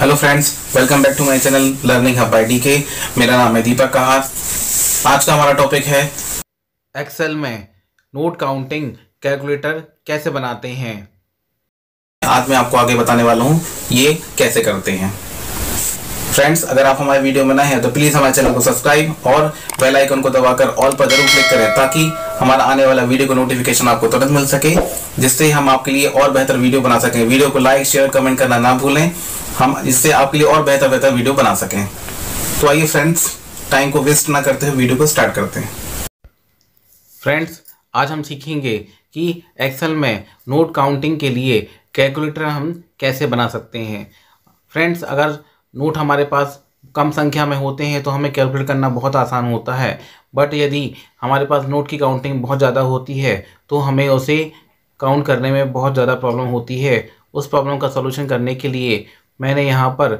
hello friends welcome back to my channel learning hub आई के मेरा नाम है दीपक कहार आज का हमारा टॉपिक है एक्सेल में नोट काउंटिंग कैलकुलेटर कैसे बनाते हैं आज मैं आपको आगे बताने वाला हूँ ये कैसे करते हैं फ्रेंड्स अगर आप हमारे वीडियो में नए हैं तो प्लीज हमारे चैनल को सब्सक्राइब और बेल आइकन को दबाकर ऑल पर जरूर क्लिक करें ताकि हमारा आने वाला वीडियो का नोटिफिकेशन आपको तुरंत मिल सके जिससे हम आपके लिए और बेहतर वीडियो बना सकें वीडियो को लाइक शेयर कमेंट करना ना भूलें हम इससे आपके लिए और बेहतर बेहतर वीडियो बना सकें तो आइए फ्रेंड्स टाइम को वेस्ट ना करते हुए वीडियो को स्टार्ट करते हैं फ्रेंड्स आज हम सीखेंगे कि एक्सेल में नोट काउंटिंग के लिए कैलकुलेटर हम कैसे बना सकते हैं फ्रेंड्स अगर नोट हमारे पास कम संख्या में होते हैं तो हमें कैलकुलेट करना बहुत आसान होता है बट यदि हमारे पास नोट की काउंटिंग बहुत ज़्यादा होती है तो हमें उसे काउंट करने में बहुत ज़्यादा प्रॉब्लम होती है उस प्रॉब्लम का सोल्यूशन करने के लिए मैंने यहाँ पर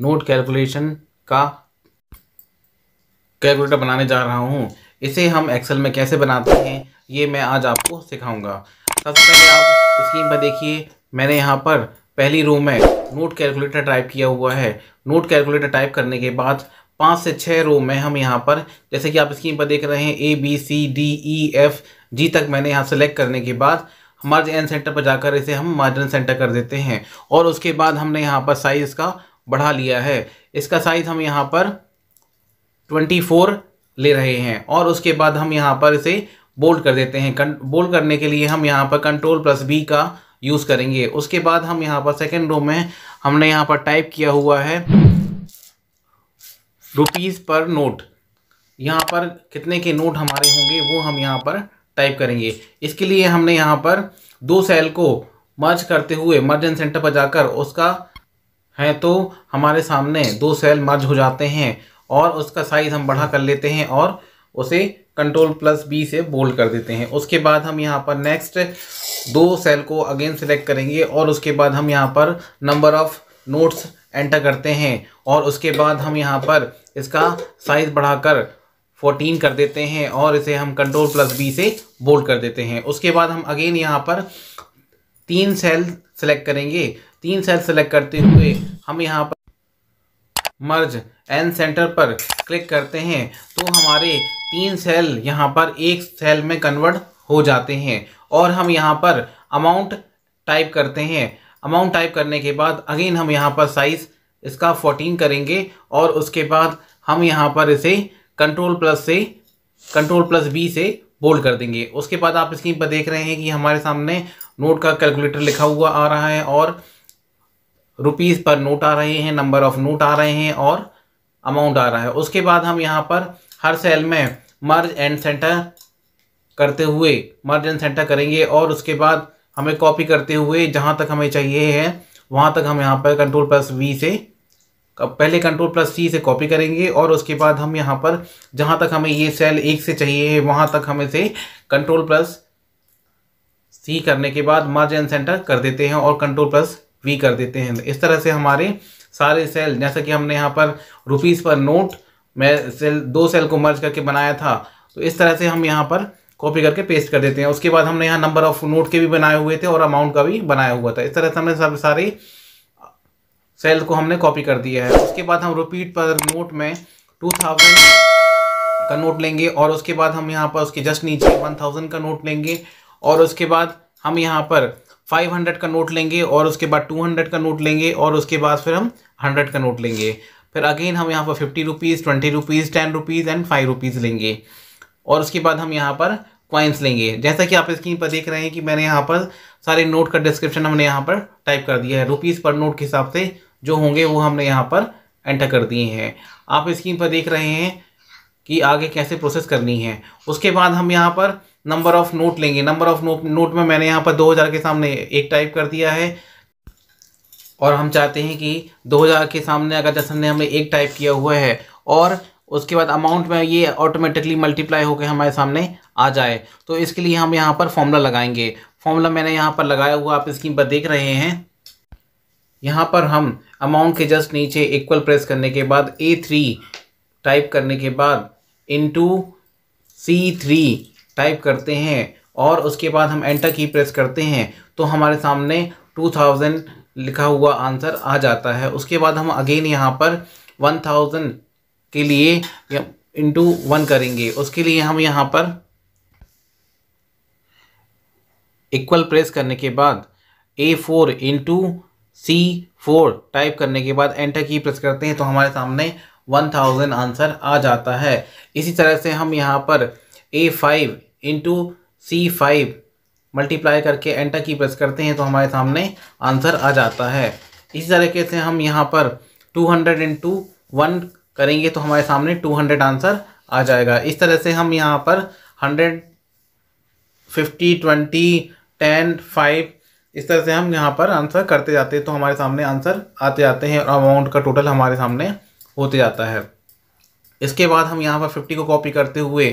नोट कैलकुलेशन का कैलकुलेटर बनाने जा रहा हूँ इसे हम एक्सेल में कैसे बनाते हैं ये मैं आज आपको सिखाऊंगा सबसे पहले आप स्क्रीन पर देखिए मैंने यहाँ पर पहली रो में नोट कैलकुलेटर टाइप किया हुआ है नोट कैलकुलेटर टाइप करने के बाद पाँच से छः रो में हम यहाँ पर जैसे कि आप स्क्रीन पर देख रहे हैं A B C D E F G तक मैंने यहाँ सेलेक्ट करने के बाद हमारे एन सेंटर पर जाकर इसे हम मार्जिन सेंटर कर देते हैं और उसके बाद हमने यहाँ पर साइज़ का बढ़ा लिया है इसका साइज़ हम यहाँ पर ट्वेंटी फोर ले रहे हैं और उसके बाद हम यहाँ पर इसे बोल्ड कर देते हैं बोल्ड करने के लिए हम यहाँ पर कंट्रोल प्लस बी का यूज़ करेंगे उसके बाद हम यहाँ पर सेकेंड रो में हमने यहाँ पर टाइप किया हुआ है रुपीज़ पर नोट यहाँ पर कितने के नोट हमारे होंगे वो हम यहाँ पर टाइप करेंगे इसके लिए हमने यहाँ पर दो सेल को मर्ज करते हुए मर्ज एंड सेंटर पर जाकर उसका है तो हमारे सामने दो सेल मर्ज हो जाते हैं और उसका साइज़ हम बढ़ा कर लेते हैं और उसे कंट्रोल प्लस बी से बोल्ड कर देते हैं उसके बाद हम यहाँ पर नेक्स्ट दो सेल को अगेन सेलेक्ट करेंगे और उसके बाद हम यहाँ पर नंबर ऑफ़ नोट्स एंटर करते हैं और उसके बाद हम यहाँ पर इसका साइज़ बढ़ाकर 14 कर देते हैं और इसे हम कंट्रोल प्लस बी से बोल्ड कर देते हैं उसके बाद हम अगेन यहाँ पर तीन सेल सेलेक्ट करेंगे तीन सेल सेलेक्ट करते हुए हम यहाँ पर मर्ज एन सेंटर पर क्लिक करते हैं तो हमारे तीन सेल यहाँ पर एक सेल में कन्वर्ट हो जाते हैं और हम यहाँ पर अमाउंट टाइप करते हैं अमाउंट टाइप करने के बाद अगेन हम यहाँ पर साइज़ इसका 14 करेंगे और उसके बाद हम यहाँ पर इसे कंट्रोल प्लस से कंट्रोल प्लस बी से बोल्ड कर देंगे उसके बाद आप स्क्रीन पर देख रहे हैं कि हमारे सामने नोट का कैलकुलेटर लिखा हुआ आ रहा है और रुपीज़ पर नोट आ रहे हैं नंबर ऑफ़ नोट आ रहे हैं और अमाउंट आ रहा है उसके बाद हम यहाँ पर हर सेल में मर्ज एंड सेंटर करते हुए मर्ज एंड सेंटर करेंगे और उसके बाद हमें कॉपी करते हुए जहाँ तक हमें चाहिए है वहाँ तक हम यहाँ पर कंट्रोल प्लस वी से पहले कंट्रोल प्लस सी से कॉपी करेंगे और उसके बाद हम यहाँ पर जहाँ तक हमें ये सेल एक से चाहिए है वहाँ तक हमें से कंट्रोल प्लस सी करने के बाद मर्ज एंड सेंटर कर देते हैं और कंट्रोल प्लस वी कर देते हैं इस तरह से हमारे सारे सेल जैसा कि हमने यहाँ पर रुपीज़ पर नोट मैं सेल दो सेल को मर्ज करके बनाया था तो इस तरह से हम यहाँ पर कॉपी करके पेस्ट कर देते हैं उसके बाद हमने यहाँ नंबर ऑफ नोट के भी बनाए हुए थे और अमाउंट का भी बनाया हुआ था इस तरह से हमने सब सारे सेल को हमने कॉपी कर दिया है उसके बाद हम रिपीट पर नोट में टू थाउजेंड का नोट लेंगे और उसके बाद हम यहाँ पर उसके जस्ट नीचे वन थाउजेंड का नोट लेंगे और उसके बाद हम यहाँ पर फाइव हंड्रेड का नोट लेंगे और उसके बाद टू हंड्रेड का नोट लेंगे और उसके बाद फिर हम हंड्रेड का नोट लेंगे फिर अगेन हम यहाँ पर fifty rupees twenty rupees ten rupees and five rupees लेंगे और उसके बाद हम यहाँ पर क्वाइंस लेंगे जैसा कि आप स्क्रीन पर देख रहे हैं कि मैंने यहाँ पर सारे नोट का डिस्क्रिप्शन हमने यहाँ पर टाइप कर दिया है रुपीज़ पर नोट के हिसाब से जो होंगे वो हमने यहाँ पर एंटर कर दिए हैं आप स्क्रीन पर देख रहे हैं कि आगे कैसे प्रोसेस करनी है उसके बाद हम यहाँ पर नंबर ऑफ नोट लेंगे नंबर ऑफ नोट नोट में मैंने यहाँ पर 2000 के सामने एक टाइप कर दिया है और हम चाहते हैं कि 2000 के सामने अगर जैसे हमने हमने एक टाइप किया हुआ है और उसके बाद अमाउंट में ये ऑटोमेटिकली मल्टीप्लाई होकर हमारे सामने आ जाए तो इसके लिए हम यहाँ पर फॉर्मूला लगाएंगे फॉर्मूला मैंने यहाँ पर लगाया हुआ आप स्क्रीन पर देख रहे हैं यहाँ पर हम अमाउंट के जस्ट नीचे इक्वल प्रेस करने के बाद ए थ्री टाइप करने के बाद इंटू सी थ्री टाइप करते हैं और उसके बाद हम एंटर की प्रेस करते हैं तो हमारे सामने 2000 लिखा हुआ आंसर आ जाता है उसके बाद हम अगेन यहाँ पर 1000 के लिए इंटू वन करेंगे उसके लिए हम यहाँ पर इक्वल प्रेस करने के बाद A four into C four type करने के बाद एंटर की प्रेस करते हैं तो हमारे सामने वन थाउजेंड आंसर आ जाता है इसी तरह से हम यहाँ पर A five into C five multiply करके एंटर की प्रेस करते हैं तो हमारे सामने आंसर आ जाता है इसी तरीके से हम यहाँ पर टू हंड्रेड इंटू वन करेंगे तो हमारे सामने टू हंड्रेड आंसर आ जाएगा इस तरह से हम यहाँ पर hundred fifty twenty ten five इस तरह से हम यहाँ पर आंसर करते जाते हैं तो हमारे सामने आंसर आते जाते हैं और अमाउंट का टोटल हमारे सामने होते जाता है इसके बाद हम यहाँ पर फिफ्टी को कॉपी करते हुए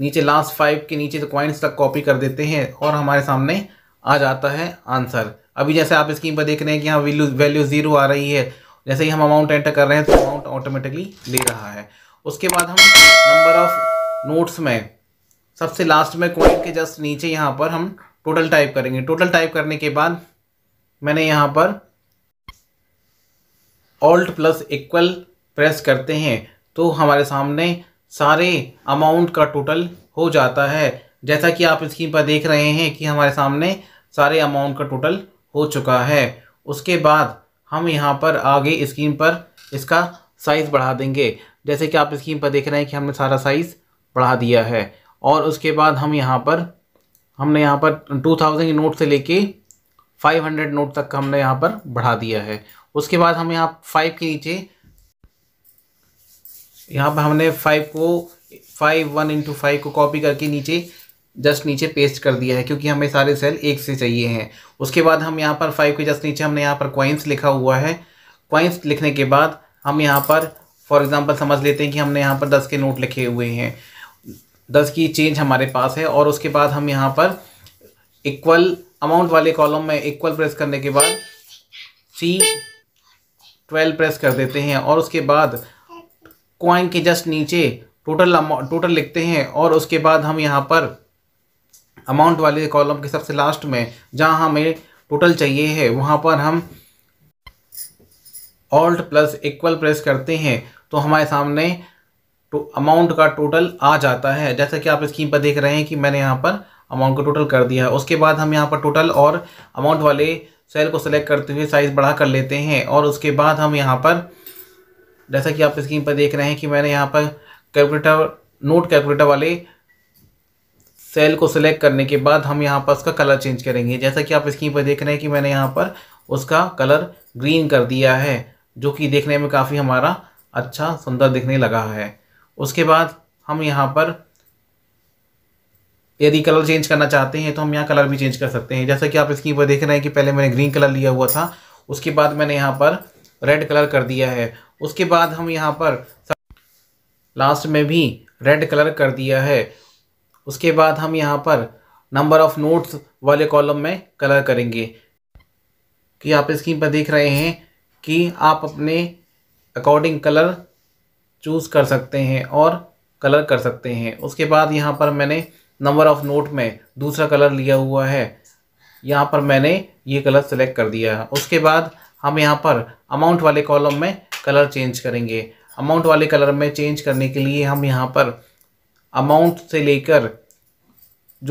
नीचे लास्ट फाइव के नीचे तो कॉइन्स तक कॉपी कर देते हैं और हमारे सामने आ जाता है आंसर अभी जैसे आप स्क्रीन पर देख रहे हैं कि यहाँ वैल्यू वैल्यू ज़ीरो आ रही है जैसे ही हम अमाउंट एंटर कर रहे हैं तो अमाउंट ऑटोमेटिकली ले रहा है उसके बाद हम नंबर ऑफ नोट्स में सबसे लास्ट में कॉइन के जस्ट नीचे यहाँ पर हम टोटल टाइप करेंगे टोटल टाइप करने के बाद मैंने यहाँ पर ऑल्ट प्लस इक्वल प्रेस करते हैं तो हमारे सामने सारे अमाउंट का टोटल हो जाता है जैसा कि आप स्क्रीन पर देख रहे हैं कि हमारे सामने सारे अमाउंट का टोटल हो चुका है उसके बाद हम यहाँ पर आगे स्क्रीन पर इसका साइज़ बढ़ा देंगे जैसे कि आप स्क्रीन पर देख रहे हैं कि हमने सारा साइज़ बढ़ा दिया है और उसके बाद हम यहाँ पर हमने यहाँ पर टू थाउजेंड नोट से लेके फाइव हंड्रेड नोट तक हमने यहाँ पर बढ़ा दिया है उसके बाद हम यहाँ फाइव के नीचे यहाँ पर हमने फाइव को फाइव वन इंटू फाइव को कॉपी करके नीचे जस्ट नीचे पेस्ट कर दिया है क्योंकि हमें सारे सेल एक से चाहिए हैं उसके बाद हम यहाँ पर फाइव के जस्ट नीचे हमने यहाँ पर क्वाइंस लिखा हुआ है क्वाइंस लिखने के बाद हम यहाँ पर फॉर एग्ज़ाम्पल समझ लेते हैं कि हमने यहाँ पर दस के नोट लिखे हुए हैं दस की चेंज हमारे पास है और उसके बाद हम यहाँ पर इक्वल अमाउंट वाले कॉलम में इक्वल प्रेस करने के बाद सी ट्वेल्व प्रेस कर देते हैं और उसके बाद क्वाइन के जस्ट नीचे टोटल टोटल लिखते हैं और उसके बाद हम यहाँ पर अमाउंट वाले कॉलम के सबसे लास्ट में जहाँ हमें टोटल चाहिए है वहाँ पर हम ऑल्ट प्लस इक्वल प्रेस करते हैं तो हमारे सामने तो अमाउंट का टोटल आ जाता है जैसा कि आप स्क्रीन पर देख रहे हैं कि मैंने यहाँ पर अमाउंट को टोटल कर दिया है उसके बाद हम यहाँ पर टोटल और अमाउंट वाले सेल को सेलेक्ट करते हुए साइज़ बढ़ा कर लेते हैं और उसके बाद हम यहाँ पर जैसा कि आप स्क्रीन पर देख रहे हैं कि मैंने यहाँ पर कैलकुलेटर नोट कैलकुलेटर वाले सेल को सिलेक्ट करने के बाद हम यहाँ पर उसका कलर चेंज करेंगे जैसा कि आप स्क्रीन पर देख रहे हैं कि मैंने यहाँ पर उसका कलर ग्रीन कर दिया है जो कि देखने में काफ़ी हमारा अच्छा सुंदर दिखने लगा है उसके बाद हम यहाँ पर यदि कलर चेंज करना चाहते हैं तो हम यहाँ कलर भी चेंज कर सकते हैं जैसा कि आप स्क्रीन पर देख रहे हैं कि पहले मैंने ग्रीन कलर लिया हुआ था उसके बाद मैंने यहाँ पर रेड कलर कर दिया है उसके बाद हम यहाँ पर लास्ट में भी रेड कलर कर दिया है उसके बाद हम यहाँ पर नंबर ऑफ नोट्स वाले कॉलम में कलर करेंगे कि आप स्क्रीन पर देख रहे हैं कि आप अपने अकॉर्डिंग कलर चूज़ कर सकते हैं और कलर कर सकते हैं उसके बाद यहाँ पर मैंने नंबर ऑफ नोट में दूसरा कलर लिया हुआ है यहाँ पर मैंने ये कलर सेलेक्ट कर दिया उसके बाद हम यहाँ पर अमाउंट वाले कॉलम में कलर चेंज करेंगे अमाउंट वाले कलर में चेंज करने के लिए हम यहाँ पर अमाउंट से लेकर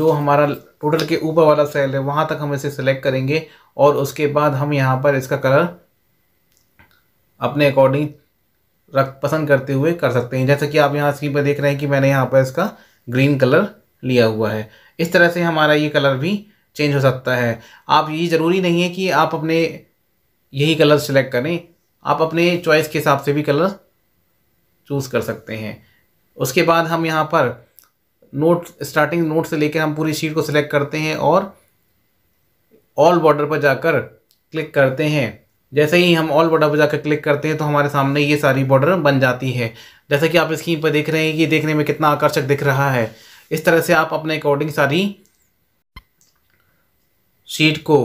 जो हमारा टोटल के ऊपर वाला सेल है वहाँ तक हम इसे सेलेक्ट करेंगे और उसके बाद हम यहाँ पर इसका कलर अपने अकॉर्डिंग रख पसंद करते हुए कर सकते हैं जैसे कि आप यहाँ स्क्रीन पर देख रहे हैं कि मैंने यहाँ पर इसका ग्रीन कलर लिया हुआ है इस तरह से हमारा ये कलर भी चेंज हो सकता है आप ये ज़रूरी नहीं है कि आप अपने यही कलर सेलेक्ट करें आप अपने चॉइस के हिसाब से भी कलर चूज़ कर सकते हैं उसके बाद हम यहाँ पर नोट स्टार्टिंग नोट से लेकर हम पूरी शीट को सिलेक्ट करते हैं और ऑल बॉर्डर पर जाकर क्लिक करते हैं जैसे ही हम ऑल बॉर्डर पर जाकर क्लिक करते हैं तो हमारे सामने ये सारी बॉर्डर बन जाती है जैसा कि आप स्क्रीन पर देख रहे हैं कि देखने में कितना आकर्षक दिख रहा है इस तरह से आप अपने अकॉर्डिंग सारी शीट को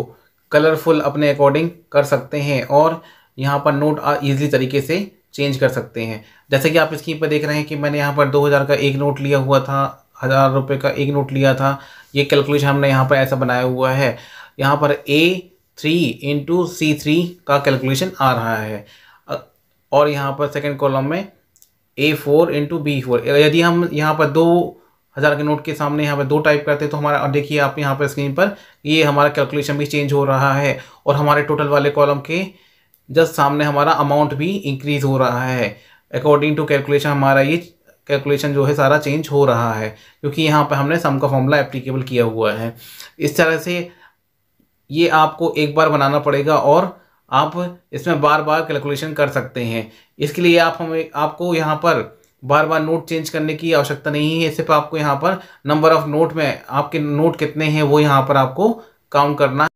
कलरफुल अपने अकॉर्डिंग कर सकते हैं और यहाँ पर नोट ईजिली तरीके से चेंज कर सकते हैं जैसे कि आप स्क्रीन पर देख रहे हैं कि मैंने यहाँ पर दो हज़ार का एक नोट लिया हुआ था हज़ार रुपये का एक नोट लिया था ये कैलकुलेशन हमने यहाँ पर ऐसा बनाया हुआ है यहाँ पर A three into C three का कैलकुलेशन आ रहा है और यहाँ पर सेकेंड कॉलम में A four into B four यदि हम यहाँ पर दो हज़ार के नोट के सामने यहाँ पर दो टाइप करते तो हमारा देखिए आप यहाँ पर स्क्रीन पर ये हमारा कैलकुलेशन भी चेंज हो रहा है और हमारे टोटल वाले कॉलम के जस्ट सामने हमारा अमाउंट भी इंक्रीज़ हो रहा है अकॉर्डिंग टू कैलकुलेशन हमारा ये कैलकुलेशन जो है सारा चेंज हो रहा है क्योंकि यहाँ पर हमने सम का फॉर्मूला एप्लीकेबल किया हुआ है इस तरह से ये आपको एक बार बनाना पड़ेगा और आप इसमें बार बार कैलकुलेशन कर सकते हैं इसके लिए आप हमें आपको यहाँ पर बार बार नोट चेंज करने की आवश्यकता नहीं है सिर्फ आपको यहाँ पर नंबर ऑफ़ नोट में आपके नोट कितने हैं वो यहाँ पर आपको काउंट करना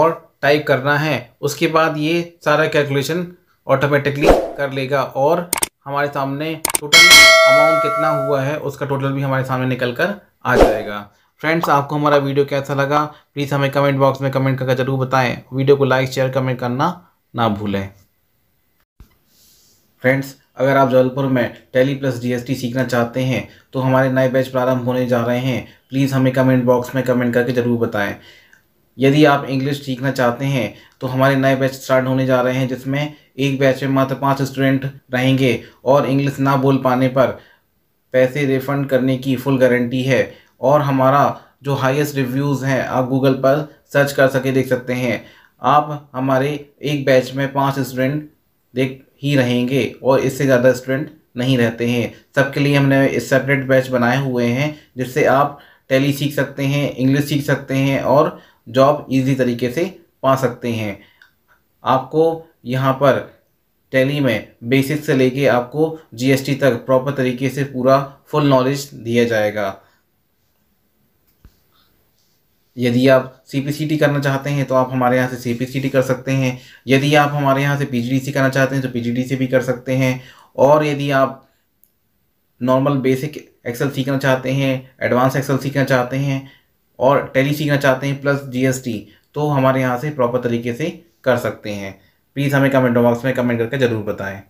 और टाइप करना है उसके बाद ये सारा कैलकुलेशन ऑटोमेटिकली कर लेगा और हमारे सामने टोटल अमाउंट कितना हुआ है उसका टोटल भी हमारे सामने निकल कर आ जाएगा फ्रेंड्स आपको हमारा वीडियो कैसा लगा प्लीज़ हमें कमेंट बॉक्स में कमेंट करके जरूर बताएं वीडियो को लाइक शेयर कमेंट करना ना भूलें फ्रेंड्स अगर आप जबलपुर में टेली प्लस जीएसटी सीखना चाहते हैं तो हमारे नए बैच प्रारंभ होने जा रहे हैं प्लीज़ हमें कमेंट बॉक्स में कमेंट करके ज़रूर बताएं यदि आप इंग्लिश सीखना चाहते हैं तो हमारे नए बैच स्टार्ट होने जा रहे हैं जिसमें एक बैच में मात्र पाँच स्टूडेंट रहेंगे और इंग्लिश ना बोल पाने पर पैसे रिफंड करने की फुल गारंटी है और हमारा जो हाईएस्ट रिव्यूज़ हैं आप गूगल पर सर्च कर सके देख सकते हैं आप हमारे एक बैच में पाँच स्टूडेंट देख ही रहेंगे और इससे ज़्यादा स्टूडेंट नहीं रहते हैं सबके लिए हमने सेपरेट बैच बनाए हुए हैं जिससे आप टैली सीख सकते हैं इंग्लिश सीख सकते हैं और जॉब इजी तरीके से पा सकते हैं आपको यहाँ पर टेली में बेसिक से लेके आपको जीएसटी तक प्रॉपर तरीके से पूरा फुल नॉलेज दिया जाएगा यदि आप सीपीसीटी करना चाहते हैं तो आप हमारे यहाँ से सीपीसीटी कर सकते हैं यदि आप हमारे यहाँ से पीजीडीसी करना चाहते हैं तो पीजीडीसी भी कर सकते हैं और यदि आप नॉर्मल बेसिक एक्सेल सीखना चाहते हैं एडवांस एक्सेल सीखना चाहते हैं और टेली सीखना चाहते हैं प्लस जीएसटी तो हमारे यहाँ से प्रॉपर तरीके से कर सकते हैं प्लीज़ हमें कमेंट बॉक्स में कमेंट करके ज़रूर बताएं